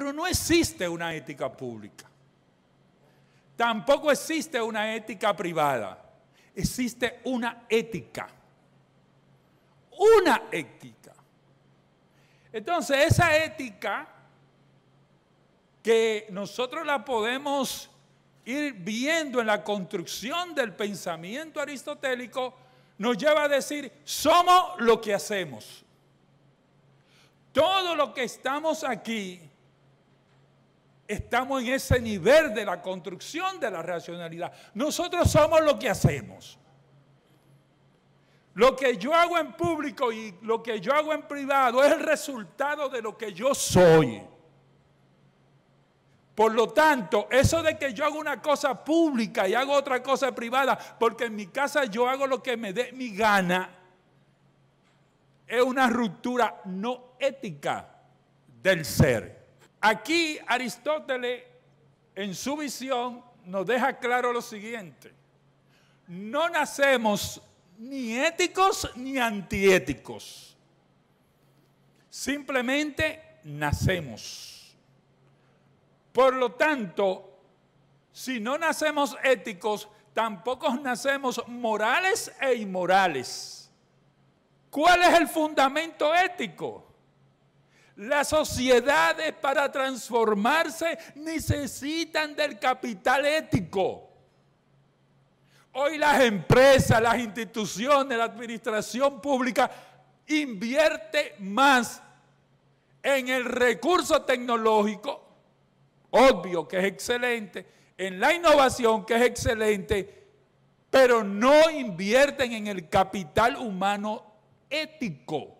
Pero no existe una ética pública. Tampoco existe una ética privada. Existe una ética. Una ética. Entonces, esa ética que nosotros la podemos ir viendo en la construcción del pensamiento aristotélico, nos lleva a decir, somos lo que hacemos. Todo lo que estamos aquí estamos en ese nivel de la construcción de la racionalidad. Nosotros somos lo que hacemos. Lo que yo hago en público y lo que yo hago en privado es el resultado de lo que yo soy. Por lo tanto, eso de que yo hago una cosa pública y hago otra cosa privada, porque en mi casa yo hago lo que me dé mi gana, es una ruptura no ética del ser. Aquí Aristóteles, en su visión, nos deja claro lo siguiente. No nacemos ni éticos ni antiéticos. Simplemente nacemos. Por lo tanto, si no nacemos éticos, tampoco nacemos morales e inmorales. ¿Cuál es el fundamento ético? Las sociedades para transformarse necesitan del capital ético. Hoy las empresas, las instituciones, la administración pública invierte más en el recurso tecnológico, obvio que es excelente, en la innovación que es excelente, pero no invierten en el capital humano ético.